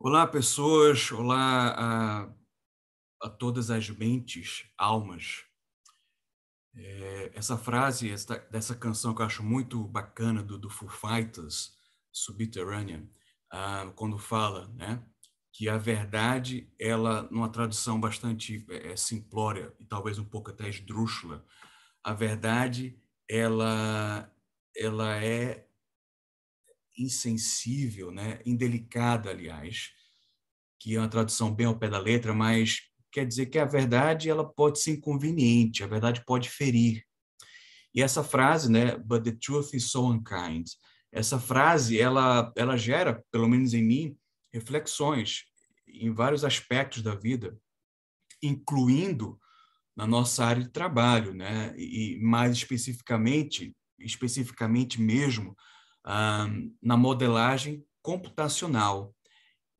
Olá, pessoas. Olá, ah, todas as mentes, almas. É, essa frase essa, dessa canção que eu acho muito bacana do, do Foo Fighters, Subterranean, ah, quando fala, né? que a verdade, ela, numa tradução bastante é, é, simplória e talvez um pouco até esdrúxula, a verdade, ela, ela é insensível, né? indelicada, aliás, que é uma tradução bem ao pé da letra, mas quer dizer que a verdade ela pode ser inconveniente, a verdade pode ferir. E essa frase, né, but the truth is so unkind, essa frase ela ela gera, pelo menos em mim, reflexões em vários aspectos da vida, incluindo na nossa área de trabalho, né, e mais especificamente, especificamente mesmo, ah, na modelagem computacional,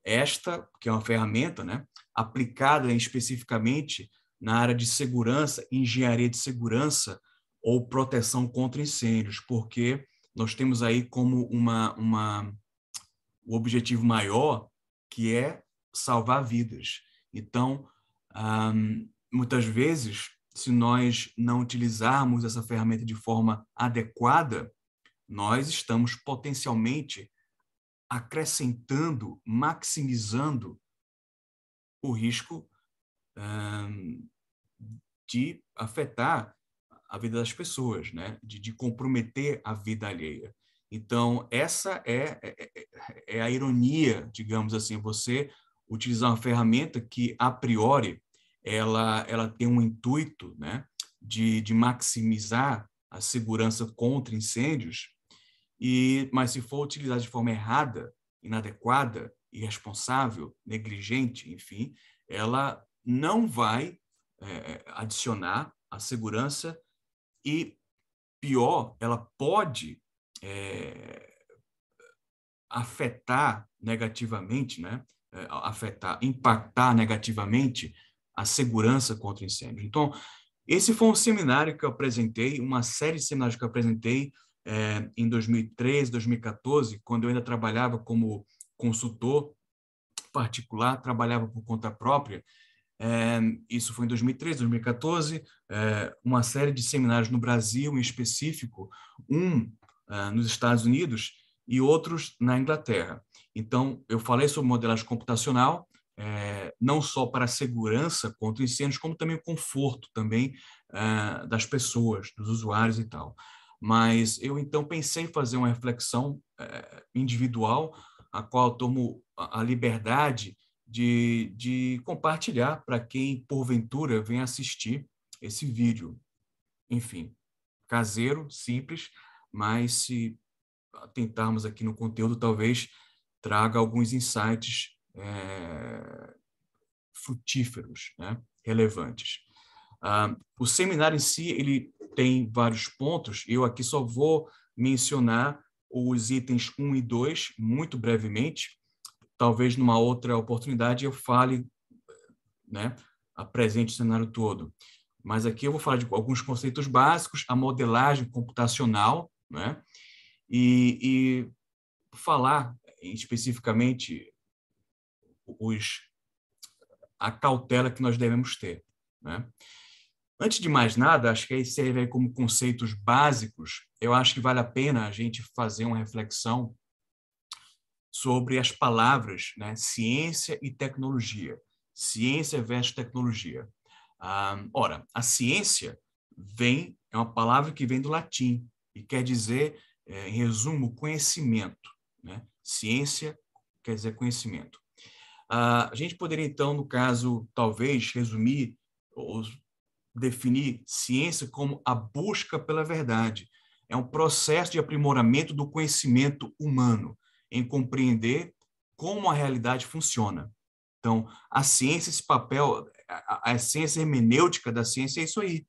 esta, que é uma ferramenta né, aplicada especificamente na área de segurança, engenharia de segurança ou proteção contra incêndios, porque nós temos aí como uma, uma o objetivo maior que é salvar vidas. Então, hum, muitas vezes, se nós não utilizarmos essa ferramenta de forma adequada, nós estamos potencialmente acrescentando, maximizando o risco de afetar a vida das pessoas, né? De, de, comprometer a vida alheia. Então, essa é, é, é, é a ironia, digamos assim, você utilizar uma ferramenta que, a priori, ela, ela tem um intuito né? de, de maximizar a segurança contra incêndios, e, mas se for utilizado de forma errada, inadequada, irresponsável, negligente, enfim, ela não vai é, adicionar a segurança e, pior, ela pode é, afetar negativamente, né? É, afetar, impactar negativamente a segurança contra incêndios. Então, esse foi um seminário que eu apresentei, uma série de seminários que eu apresentei é, em 2013, 2014, quando eu ainda trabalhava como consultor particular, trabalhava por conta própria. É, isso foi em 2013, 2014, é, uma série de seminários no Brasil, em específico, um eh, nos Estados Unidos e outros na Inglaterra. Então, eu falei sobre modelagem computacional, não só para a segurança contra incêndios, como também o conforto também das pessoas, dos usuários e tal. Mas eu então pensei em fazer uma reflexão é, individual, a qual eu tomo a liberdade de, de compartilhar para quem porventura vem assistir esse vídeo. Enfim, caseiro, simples, mas se tentarmos aqui no conteúdo, talvez traga alguns insights é, frutíferos, né? relevantes. Ah, o seminário em si ele tem vários pontos. Eu aqui só vou mencionar os itens 1 e 2 muito brevemente. Talvez numa outra oportunidade eu fale, né, apresente o cenário todo. Mas aqui eu vou falar de alguns conceitos básicos, a modelagem computacional, né, e, e falar especificamente os, a cautela que nós devemos ter. Né? Antes de mais nada, acho que aí serve como conceitos básicos. Eu acho que vale a pena a gente fazer uma reflexão sobre as palavras, né? ciência e tecnologia. Ciência versus tecnologia. Ah, ora, a ciência vem é uma palavra que vem do latim e quer dizer, é, em resumo, conhecimento. Né? Ciência quer dizer conhecimento. Ah, a gente poderia então, no caso, talvez resumir ou definir ciência como a busca pela verdade. É um processo de aprimoramento do conhecimento humano, em compreender como a realidade funciona. Então, a ciência, esse papel, a, essência hermenêutica da ciência é isso aí.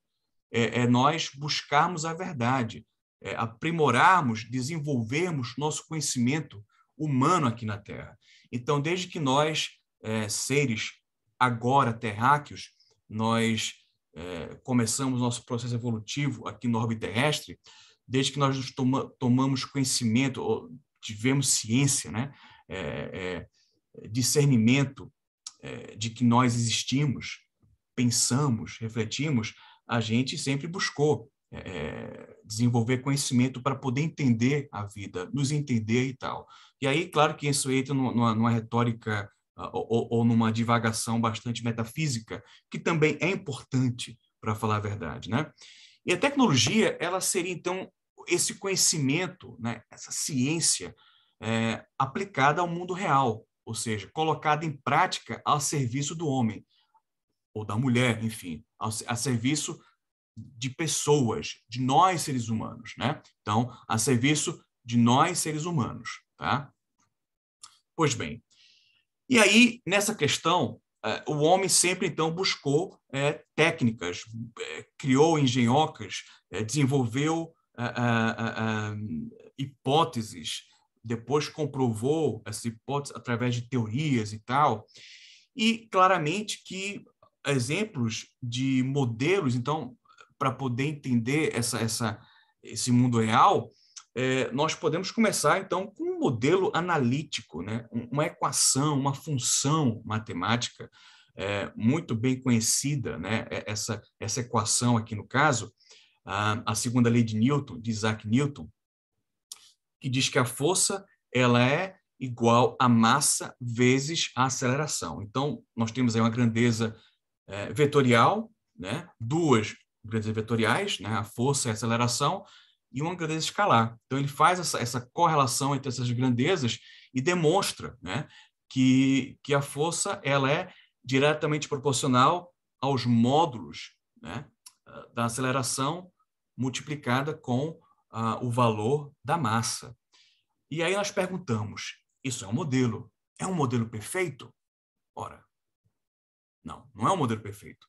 É, é nós buscarmos a verdade, é aprimorarmos, desenvolvermos nosso conhecimento humano aqui na Terra. Então, desde que nós, é, seres agora terráqueos, nós é, começamos nosso processo evolutivo aqui no orbe terrestre, desde que nós toma, tomamos conhecimento, ou tivemos ciência, né? É, é, discernimento é, de que nós existimos, pensamos, refletimos, a gente sempre buscou é, é, desenvolver conhecimento para poder entender a vida, nos entender e tal. E aí, claro que isso entra numa, numa retórica ah, ou, ou numa divagação bastante metafísica, que também é importante para falar a verdade, né? E a tecnologia, ela seria então esse conhecimento, né, essa ciência é, aplicada ao mundo real, ou seja, colocada em prática ao serviço do homem ou da mulher, enfim, ao, a serviço de pessoas, de nós seres humanos, né? Então, a serviço de nós seres humanos, tá? Pois bem, e aí, nessa questão, é, o homem sempre então buscou é, técnicas, é, criou engenhocas, é, desenvolveu é, hipóteses, depois comprovou essa hipótese através de teorias e tal. E claramente que exemplos de modelos, então, para poder entender essa, essa, esse mundo real, é, nós podemos começar então com um modelo analítico, né? uma equação, uma função matemática é, muito bem conhecida, né? É, essa, essa equação aqui no caso, a, a segunda lei de Newton, de Isaac Newton, que diz que a força ela é igual a massa vezes a aceleração. Então, nós temos aí uma grandeza é, vetorial, né? duas grandezas vetoriais, né? a força e a aceleração, e uma grandeza escalar. Então, ele faz essa, essa correlação entre essas grandezas e demonstra né, que, que a força ela é diretamente proporcional aos módulos né, da aceleração multiplicada com ah, o valor da massa. E aí nós perguntamos: isso é um modelo? É um modelo perfeito? Ora, não, não é um modelo perfeito,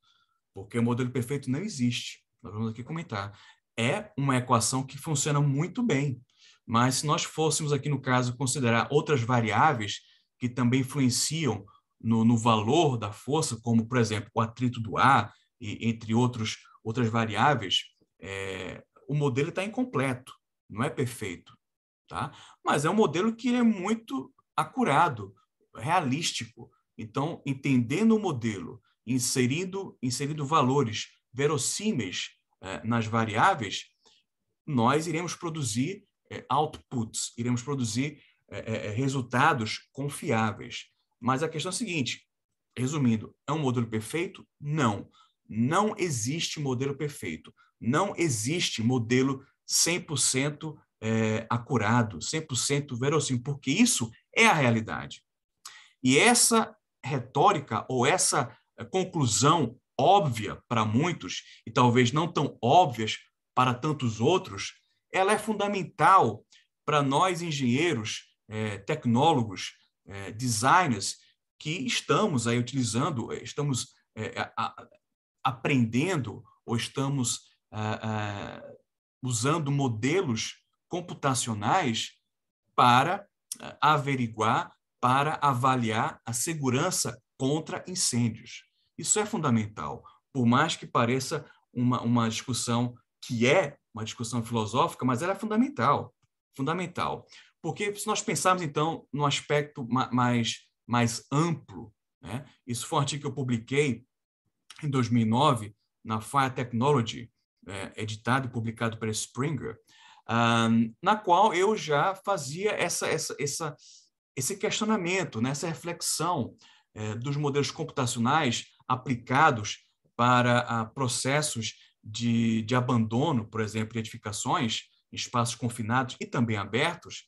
porque o modelo perfeito não existe. Nós vamos aqui comentar é uma equação que funciona muito bem. Mas se nós fôssemos aqui no caso considerar outras variáveis que também influenciam no, no valor da força, como por exemplo o atrito do ar e entre outros outras variáveis, é, o modelo está incompleto, não é perfeito, tá? Mas é um modelo que é muito acurado, realístico. Então, entendendo o modelo, inserindo inserindo valores verossímeis eh, nas variáveis, nós iremos produzir eh, outputs, iremos produzir eh, resultados confiáveis. Mas a questão é a seguinte: resumindo, é um modelo perfeito? Não. Não existe modelo perfeito. Não existe modelo 100% é, acurado, 100% verossímil, porque isso é a realidade. E essa retórica ou essa conclusão óbvia para muitos e talvez não tão óbvias para tantos outros, ela é fundamental para nós engenheiros, é, tecnólogos, é, designers que estamos aí utilizando, é, estamos a, a, aprendendo ou estamos usando modelos computacionais para averiguar, para avaliar a segurança contra incêndios. Isso é fundamental, por mais que pareça uma, uma discussão que é uma discussão filosófica, mas ela é fundamental, fundamental. Porque se nós pensarmos, então, no aspecto ma mais, mais amplo, né? isso foi um artigo que eu publiquei em 2009 na Fire Technology, é, editado e publicado pela Springer, um, na qual eu já fazia essa, essa, essa, esse questionamento, né? essa reflexão é, dos modelos computacionais aplicados para ah, processos de, de abandono, por exemplo, de edificações, espaços confinados e também abertos,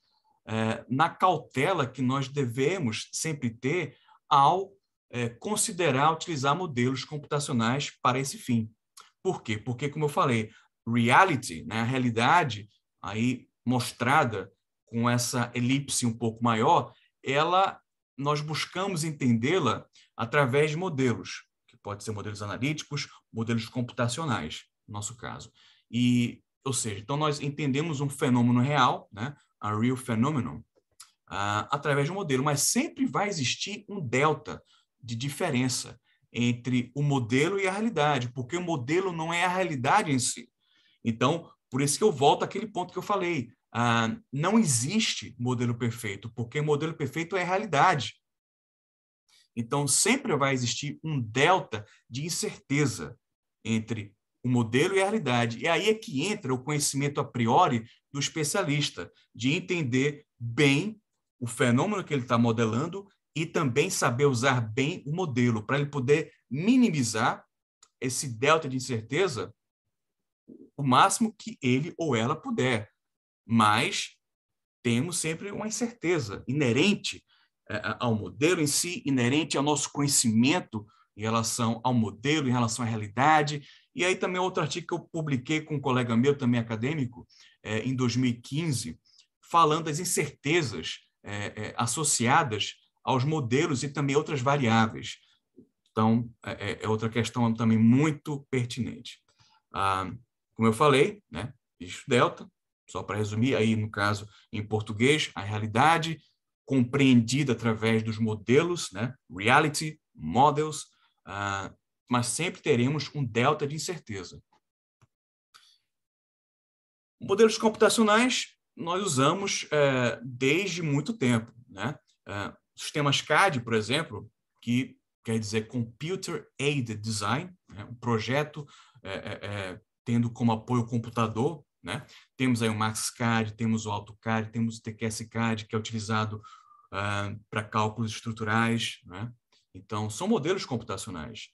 é, na cautela que nós devemos sempre ter ao é, considerar utilizar modelos computacionais para esse fim. Por quê? Porque, como eu falei, reality, né, a realidade aí mostrada com essa elipse um pouco maior, ela nós buscamos entendê-la através de modelos pode ser modelos analíticos, modelos computacionais, no nosso caso. E, ou seja, então nós entendemos um fenômeno real, né, a real phenomenon, ah, através de um modelo, mas sempre vai existir um delta de diferença entre o modelo e a realidade, porque o modelo não é a realidade em si. Então, por isso que eu volto àquele ponto que eu falei. Ah, não existe modelo perfeito, porque modelo perfeito é realidade. Então, sempre vai existir um delta de incerteza entre o modelo e a realidade. E aí é que entra o conhecimento a priori do especialista, de entender bem o fenômeno que ele está modelando e também saber usar bem o modelo, para ele poder minimizar esse delta de incerteza o máximo que ele ou ela puder. Mas temos sempre uma incerteza inerente é, ao modelo em si, inerente ao nosso conhecimento em relação ao modelo, em relação à realidade. E aí também outro artigo que eu publiquei com um colega meu, também acadêmico, é, em 2015, falando das incertezas é, associadas aos modelos e também outras variáveis. Então, é, outra questão também muito pertinente. Ah, como eu falei, né, bicho delta, só para resumir, aí no caso em português, a realidade, compreendida através dos modelos, né? reality, models, uh, mas sempre teremos um delta de incerteza. Modelos computacionais nós usamos uh, desde muito tempo. Né? Uh, sistemas CAD, por exemplo, que quer dizer Computer Aided Design, né? um projeto eh, eh, tendo como apoio o computador, né? Temos aí o MaxCAD, temos o AutoCAD, temos o TQSCAD, que é utilizado uh, para cálculos estruturais. Né? Então, são modelos computacionais.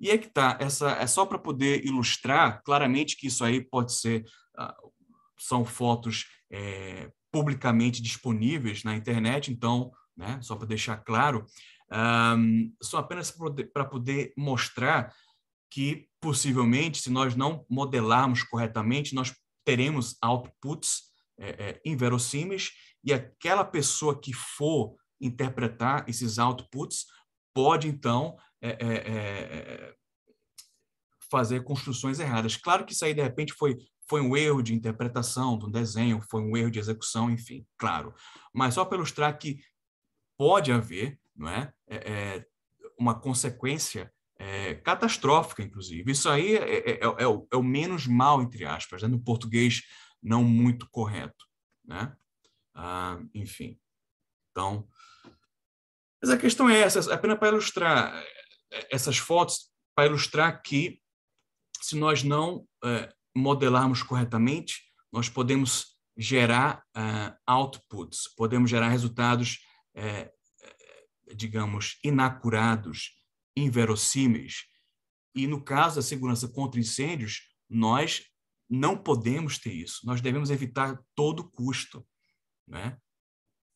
E é que tá, essa é só para poder ilustrar claramente que isso aí pode ser, uh, são fotos é, publicamente disponíveis na internet, então, né, só para deixar claro, um, ah, são apenas para poder mostrar que, possivelmente, se nós não modelarmos corretamente, nós teremos outputs é, é, inverossímeis e aquela pessoa que for interpretar esses outputs pode então é, é, fazer construções erradas. Claro que isso aí de repente foi foi um erro de interpretação do desenho, foi um erro de execução, enfim, claro. Mas só para ilustrar que pode haver, não é, é uma consequência é, catastrófica, inclusive. Isso aí é, é o, o, menos mal entre aspas, né? no português não muito correto, né? Ah, enfim, então, mas a questão é essa, apenas para ilustrar é, essas fotos, para ilustrar que se nós não eh, modelarmos corretamente, nós podemos gerar eh, outputs, podemos gerar resultados, eh, digamos, inacurados, inverossímeis. E no caso da segurança contra incêndios, nós não podemos ter isso. Nós devemos evitar todo custo. Né?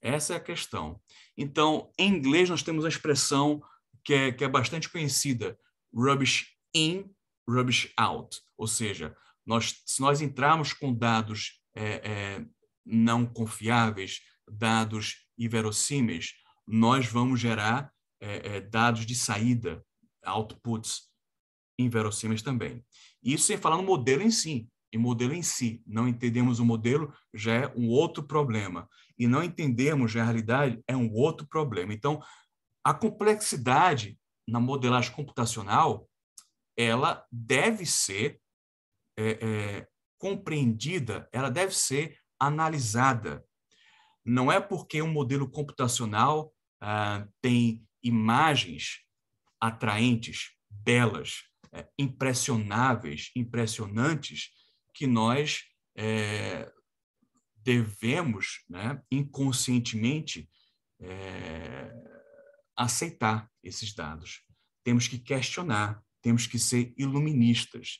Essa é a questão. Então, em inglês, nós temos a expressão que é, que é bastante conhecida: rubbish in, rubbish out. Ou seja, nós, se nós entrarmos com dados é, é, não confiáveis, dados inverossímeis, nós vamos gerar é, é dados de saída, outputs inverossímeis também. Isso sem falar no modelo em si modelo em si. Não entendemos o modelo já é um outro problema. E não entendemos já é a realidade é um outro problema. Então, a complexidade na modelagem computacional, ela deve ser é, é, compreendida, ela deve ser analisada. Não é porque um modelo computacional ah, tem imagens atraentes, belas, é, impressionáveis, impressionantes, que nós é, devemos, né, inconscientemente, é, aceitar esses dados. Temos que questionar, temos que ser iluministas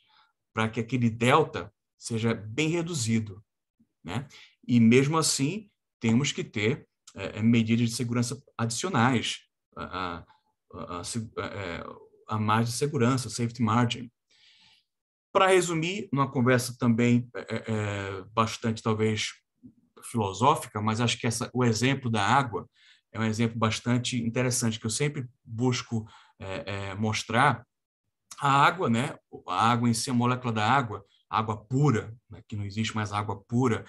para que aquele delta seja bem reduzido. Né? E mesmo assim, temos que ter é, medidas de segurança adicionais, a, a, a, a margem de segurança, safety margin. Para resumir, numa conversa também é, é, é, bastante, talvez, filosófica, mas acho que essa, o exemplo da água é um exemplo bastante interessante que eu sempre busco é, é, mostrar. A água, né? a água em si, a molécula da água, água pura, né? que não existe mais água pura,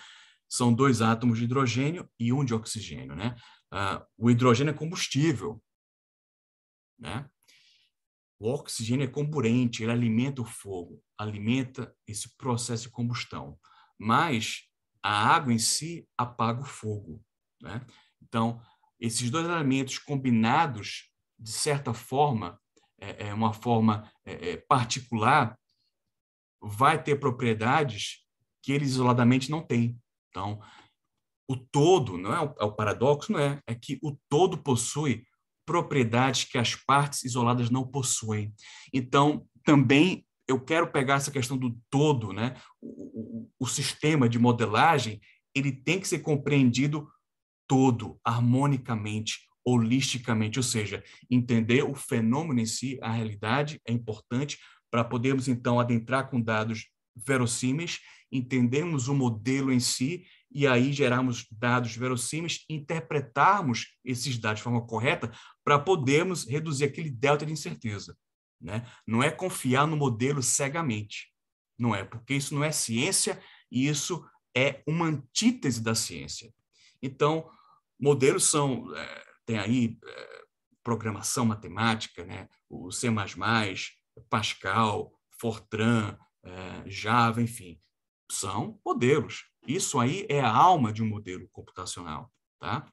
são dois átomos de hidrogênio e um de oxigênio. Né? Uh, o hidrogênio é combustível, né? O oxigênio é comburente, ele alimenta o fogo, alimenta esse processo de combustão. Mas a água em si apaga o fogo. Né? Então, esses dois elementos combinados, de certa forma, é, é uma forma é, é particular, vai ter propriedades que eles isoladamente não têm. Então, o todo, não é, é o paradoxo, não é? É que o todo possui propriedades que as partes isoladas não possuem. Então, também eu quero pegar essa questão do todo, né? O, o, o, sistema de modelagem ele tem que ser compreendido todo, harmonicamente, holisticamente, ou seja, entender o fenômeno em si, a realidade é importante para podermos então adentrar com dados verossímeis, entendermos o modelo em si e aí gerarmos dados verossímeis, interpretarmos esses dados de forma correta para podermos reduzir aquele delta de incerteza. Né? Não é confiar no modelo cegamente. Não é, porque isso não é ciência e isso é uma antítese da ciência. Então, modelos são, é, tem aí é, programação matemática, né? o C++, Pascal, Fortran, é, Java, enfim são modelos. Isso aí é a alma de um modelo computacional. Tá?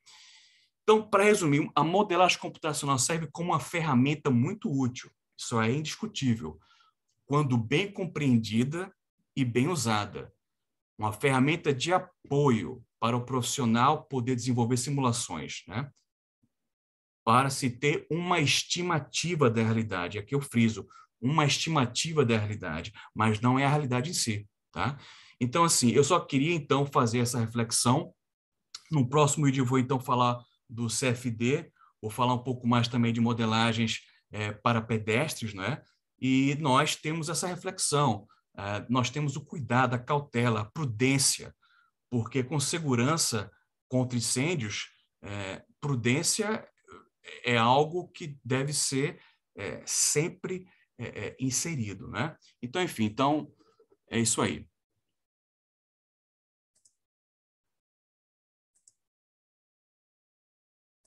Então, para resumir, a modelagem computacional serve como uma ferramenta muito útil. Isso é indiscutível. Quando bem compreendida e bem usada, uma ferramenta de apoio para o profissional poder desenvolver simulações, né? Para se ter uma estimativa da realidade. Aqui eu friso, uma estimativa da realidade, mas não é a realidade em si, tá? Então, assim, eu só queria, então, fazer essa reflexão. No próximo vídeo, eu vou, então, falar do CFD, vou falar um pouco mais também de modelagens é, para pedestres, né? E nós temos essa reflexão, é, nós temos o cuidado, a cautela, a prudência, porque com segurança contra incêndios, é, prudência é algo que deve ser é, sempre é, é, inserido, né? Então, enfim, então é isso aí.